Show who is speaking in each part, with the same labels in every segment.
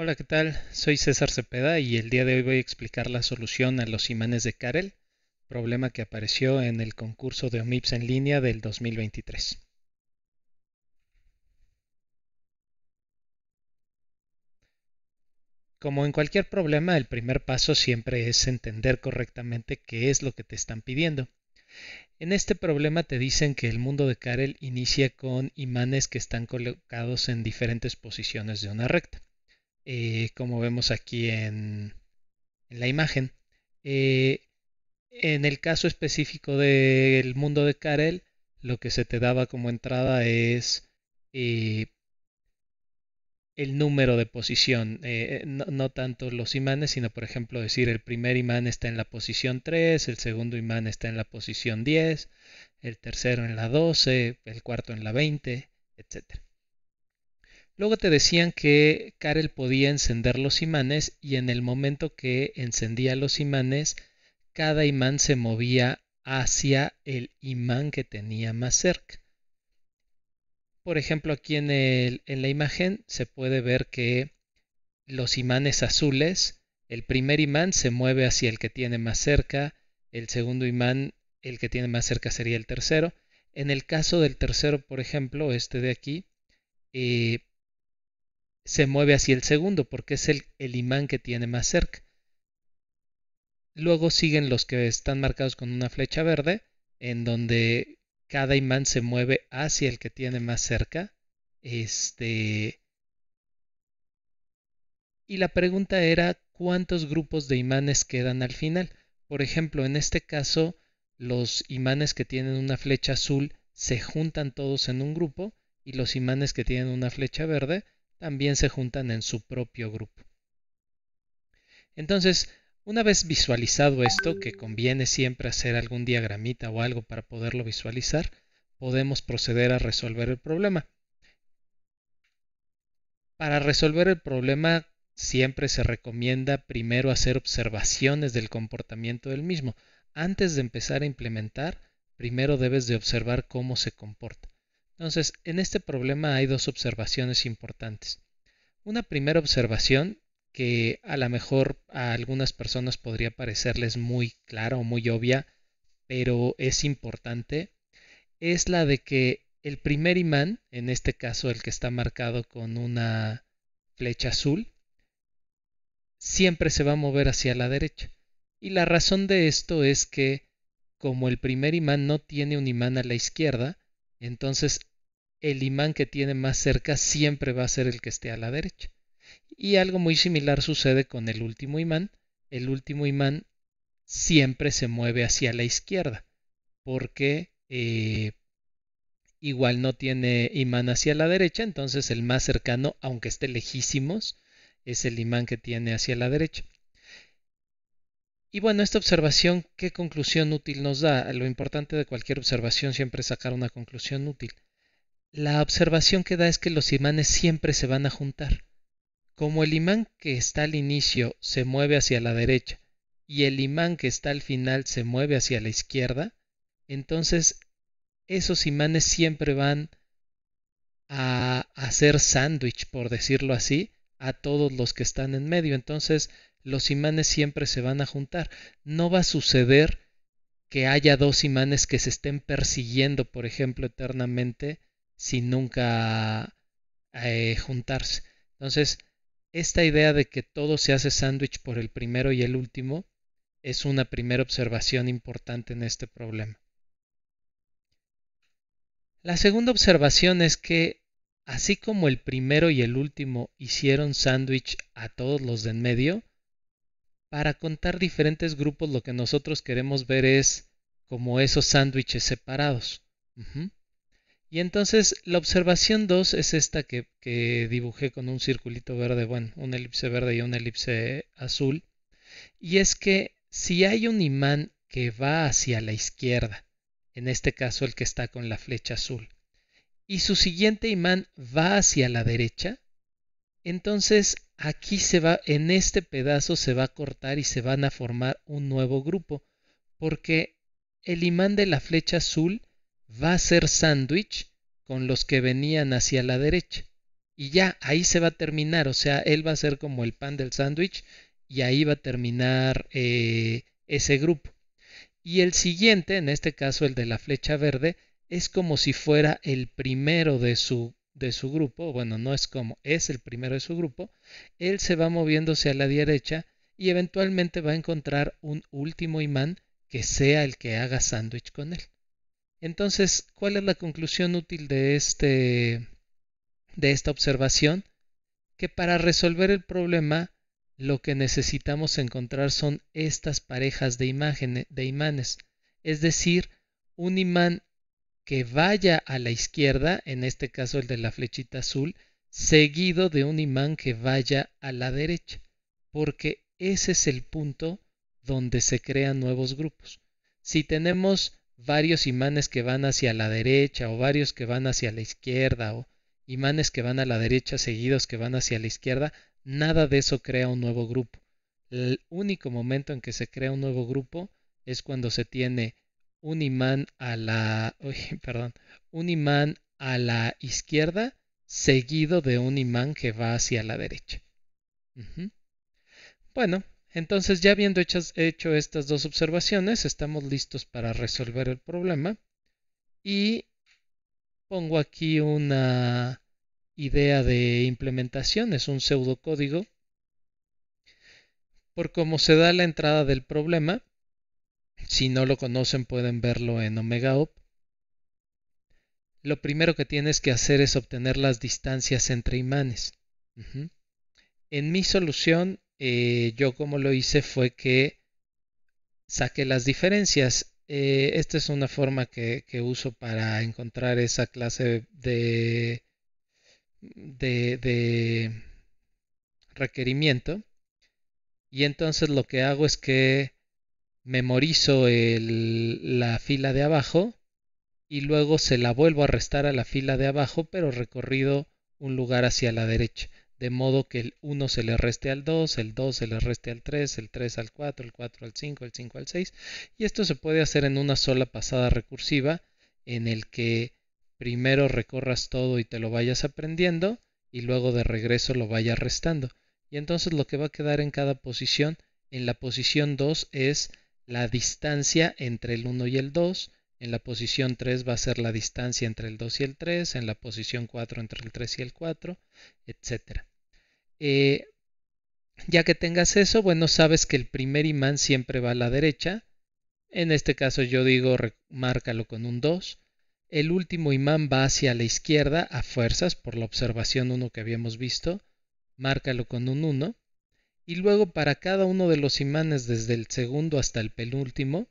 Speaker 1: Hola, ¿qué tal? Soy César Cepeda y el día de hoy voy a explicar la solución a los imanes de Karel, problema que apareció en el concurso de OMIPS en línea del 2023. Como en cualquier problema, el primer paso siempre es entender correctamente qué es lo que te están pidiendo. En este problema te dicen que el mundo de Karel inicia con imanes que están colocados en diferentes posiciones de una recta. Eh, como vemos aquí en, la imagen. Eh, en el caso específico del mundo de Karel, lo que se te daba como entrada es eh, el número de posición, no, tanto los imanes, sino por ejemplo decir el primer imán está en la posición 3, el segundo imán está en la posición 10, el tercero en la 12, el cuarto en la 20, etcétera. Luego te decían que Karel podía encender los imanes y en el momento que encendía los imanes, cada imán se movía hacia el imán que tenía más cerca. Por ejemplo, aquí en, en la imagen se puede ver que los imanes azules, el primer imán se mueve hacia el que tiene más cerca, el segundo imán, el que tiene más cerca sería el tercero. En el caso del tercero, por ejemplo, este de aquí, eh, se mueve hacia el segundo porque es el, imán que tiene más cerca. Luego siguen los que están marcados con una flecha verde, en donde cada imán se mueve hacia el que tiene más cerca. Este. Y la pregunta era cuántos grupos de imanes quedan al final. Por ejemplo, en este caso, los imanes que tienen una flecha azul se juntan todos en un grupo y los imanes que tienen una flecha verde también se juntan en su propio grupo. Entonces, una vez visualizado esto, que conviene siempre hacer algún diagramita o algo para poderlo visualizar, podemos proceder a resolver el problema. Para resolver el problema siempre se recomienda primero hacer observaciones del comportamiento del mismo. Antes de empezar a implementar, primero debes de observar cómo se comporta. Entonces, en este problema hay dos observaciones importantes. Una primera observación que a lo mejor a algunas personas podría parecerles muy clara o muy obvia, pero es importante, es la de que el primer imán, en este caso el que está marcado con una flecha azul, siempre se va a mover hacia la derecha. Y la razón de esto es que como el primer imán no tiene un imán a la izquierda, entonces el imán que tiene más cerca siempre va a ser el que esté a la derecha. Y algo muy similar sucede con el último imán. El último imán siempre se mueve hacia la izquierda porque eh, igual no tiene imán hacia la derecha, entonces el más cercano, aunque esté lejísimos, es el imán que tiene hacia la derecha. Y bueno, esta observación, ¿qué conclusión útil nos da? Lo importante de cualquier observación siempre es sacar una conclusión útil. La observación que da es que los imanes siempre se van a juntar. Como el imán que está al inicio se mueve hacia la derecha y el imán que está al final se mueve hacia la izquierda, entonces esos imanes siempre van a hacer sándwich, por decirlo así, a todos los que están en medio. Entonces los imanes siempre se van a juntar. No va a suceder que haya dos imanes que se estén persiguiendo, por ejemplo, eternamente sin nunca eh, juntarse. Entonces, esta idea de que todo se hace sándwich por el primero y el último es una primera observación importante en este problema. La segunda observación es que así como el primero y el último hicieron sándwich a todos los de en medio, para contar diferentes grupos lo que nosotros queremos ver es como esos sándwiches separados. Y entonces la observación 2 es esta que, dibujé con un circulito verde, bueno, una elipse verde y una elipse azul. Y es que si hay un imán que va hacia la izquierda, en este caso el que está con la flecha azul, y su siguiente imán va hacia la derecha, entonces aquí se va, en este pedazo se va a cortar y se van a formar un nuevo grupo, porque el imán de la flecha azul va a ser sándwich con los que venían hacia la derecha. Y ya, ahí se va a terminar, o sea, él va a ser como el pan del sándwich y ahí va a terminar eh, ese grupo. Y el siguiente, en este caso el de la flecha verde, es como si fuera el primero de su, de su grupo, bueno, no es como, es el primero de su grupo, él se va moviéndose a la derecha y eventualmente va a encontrar un último imán que sea el que haga sándwich con él. Entonces, ¿cuál es la conclusión útil de, este, de esta observación? Que para resolver el problema, lo que necesitamos encontrar son estas parejas de, imágenes de imanes. Es decir, un imán que vaya a la izquierda, en este caso el de la flechita azul, seguido de un imán que vaya a la derecha, porque ese es el punto donde se crean nuevos grupos. Si tenemos varios imanes que van hacia la derecha o varios que van hacia la izquierda o imanes que van a la derecha seguidos que van hacia la izquierda, nada de eso crea un nuevo grupo. El único momento en que se crea un nuevo grupo es cuando se tiene un imán a la, perdón, un imán a la izquierda seguido de un imán que va hacia la derecha. Bueno, entonces, ya habiendo hecho estas dos observaciones, estamos listos para resolver el problema. Y pongo aquí una idea de implementación, es un pseudocódigo. Por cómo se da la entrada del problema, si no lo conocen pueden verlo en OmegaOp. Lo primero que tienes que hacer es obtener las distancias entre imanes. En mi solución eh, yo como lo hice fue que saqué las diferencias. Eh, esta es una forma que, uso para encontrar esa clase de, de, requerimiento. Y entonces lo que hago es que memorizo la fila de abajo y luego se la vuelvo a restar a la fila de abajo, pero recorrido un lugar hacia la derecha de modo que el 1 se le reste al 2, el 2 se le reste al 3, el 3 al 4, el 4 al 5, el 5 al 6, y esto se puede hacer en una sola pasada recursiva en el que primero recorras todo y te lo vayas aprendiendo y luego de regreso lo vayas restando. Y entonces lo que va a quedar en cada posición, en la posición 2 es la distancia entre el 1 y el 2, en la posición 3 va a ser la distancia entre el 2 y el 3, en la posición 4 entre el 3 y el 4, etcétera. Eh, ya que tengas eso, bueno, sabes que el primer imán siempre va a la derecha. En este caso yo digo, márcalo con un 2. El último imán va hacia la izquierda a fuerzas por la observación 1 que habíamos visto. Márcalo con un 1. Y luego para cada uno de los imanes desde el segundo hasta el penúltimo,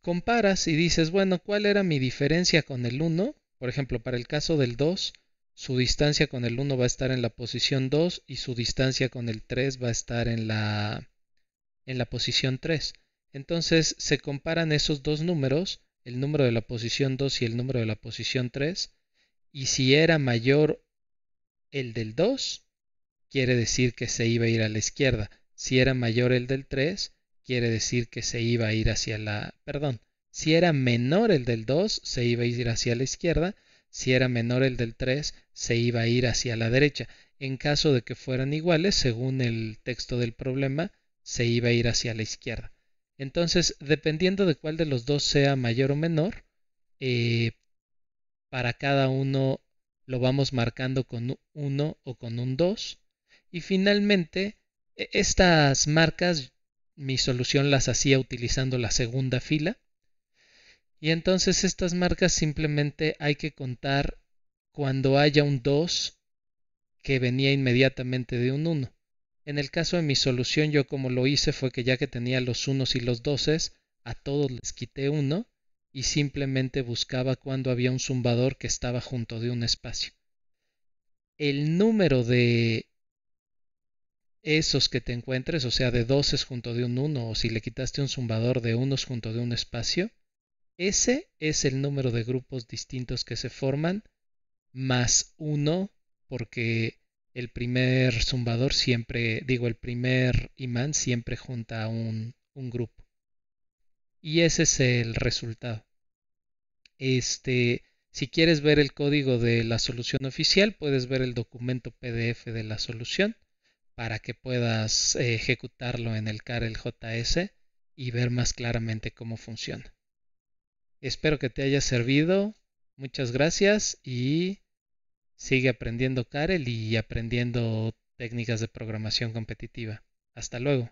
Speaker 1: comparas y dices, bueno, ¿cuál era mi diferencia con el 1? Por ejemplo, para el caso del 2, su distancia con el 1 va a estar en la posición 2 y su distancia con el 3 va a estar en la, en la posición 3. Entonces se comparan esos dos números, el número de la posición 2 y el número de la posición 3, y si era mayor el del 2, quiere decir que se iba a ir a la izquierda. Si era mayor el del 3, quiere decir que se iba a ir hacia la... Perdón, si era menor el del 2, se iba a ir hacia la izquierda. Si era menor el del 3, se iba a ir hacia la derecha. En caso de que fueran iguales, según el texto del problema, se iba a ir hacia la izquierda. Entonces, dependiendo de cuál de los dos sea mayor o menor, eh, para cada uno lo vamos marcando con 1 o con un 2. Y finalmente, e, estas marcas, mi solución las hacía utilizando la segunda fila. Y entonces estas marcas simplemente hay que contar cuando haya un 2 que venía inmediatamente de un 1. En el caso de mi solución, yo como lo hice fue que ya que tenía los unos y los doces, a todos les quité uno y simplemente buscaba cuando había un zumbador que estaba junto de un espacio. El número de esos que te encuentres, o sea, de doces junto de un 1, o si le quitaste un zumbador de unos junto de un espacio, ese es el número de grupos distintos que se forman más uno, porque el primer zumbador siempre, digo, el primer imán siempre junta un, un grupo. Y ese es el resultado. Este, si quieres ver el código de la solución oficial, puedes ver el documento PDF de la solución para que puedas eh, ejecutarlo en el Carel e, JS y ver más claramente cómo funciona. Espero que te haya servido. Muchas gracias y Sigue aprendiendo Karel y aprendiendo técnicas de programación competitiva. Hasta luego.